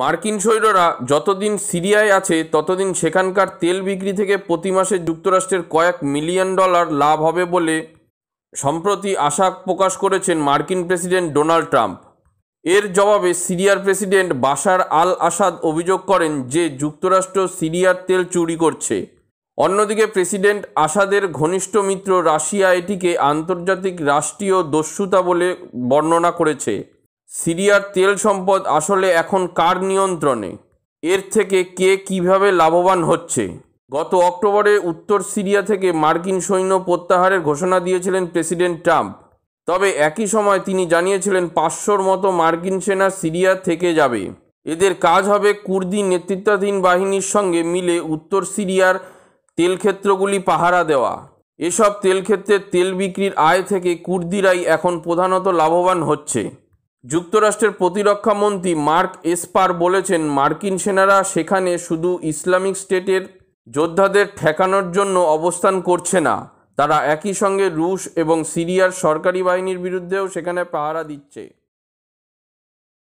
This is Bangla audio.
মার্কিন সৈন্যরা যতদিন সিরিয়ায় আছে ততদিন সেখানকার তেল বিক্রি থেকে প্রতি মাসে যুক্তরাষ্ট্রের কয়েক মিলিয়ন ডলার লাভ হবে বলে সম্প্রতি আশা প্রকাশ করেছেন মার্কিন প্রেসিডেন্ট ডোনাল্ড ট্রাম্প এর জবাবে সিরিয়ার প্রেসিডেন্ট বাশার আল আসাদ অভিযোগ করেন যে যুক্তরাষ্ট্র সিরিয়ার তেল চুরি করছে অন্যদিকে প্রেসিডেন্ট আসাদের ঘনিষ্ঠ মিত্র রাশিয়া এটিকে আন্তর্জাতিক রাষ্ট্রীয় দস্যুতা বলে বর্ণনা করেছে সিরিয়ার তেল সম্পদ আসলে এখন কার নিয়ন্ত্রণে এর থেকে কে কিভাবে লাভবান হচ্ছে গত অক্টোবরে উত্তর সিরিয়া থেকে মার্কিন সৈন্য প্রত্যাহারের ঘোষণা দিয়েছিলেন প্রেসিডেন্ট ট্রাম্প তবে একই সময় তিনি জানিয়েছিলেন পাঁচশোর মতো মার্কিন সেনা সিরিয়া থেকে যাবে এদের কাজ হবে কুর্দি নেতৃত্বাধীন বাহিনীর সঙ্গে মিলে উত্তর সিরিয়ার তেলক্ষেত্রগুলি পাহারা দেওয়া এসব তেলক্ষেত্রের তেল বিক্রির আয় থেকে কুর্দিরাই এখন প্রধানত লাভবান হচ্ছে যুক্তরাষ্ট্রের প্রতিরক্ষামন্ত্রী মার্ক এসপার বলেছেন মার্কিন সেনারা সেখানে শুধু ইসলামিক স্টেটের যোদ্ধাদের ঠেকানোর জন্য অবস্থান করছে না তারা একই সঙ্গে রুশ এবং সিরিয়ার সরকারি বাহিনীর বিরুদ্ধেও সেখানে পাহারা দিচ্ছে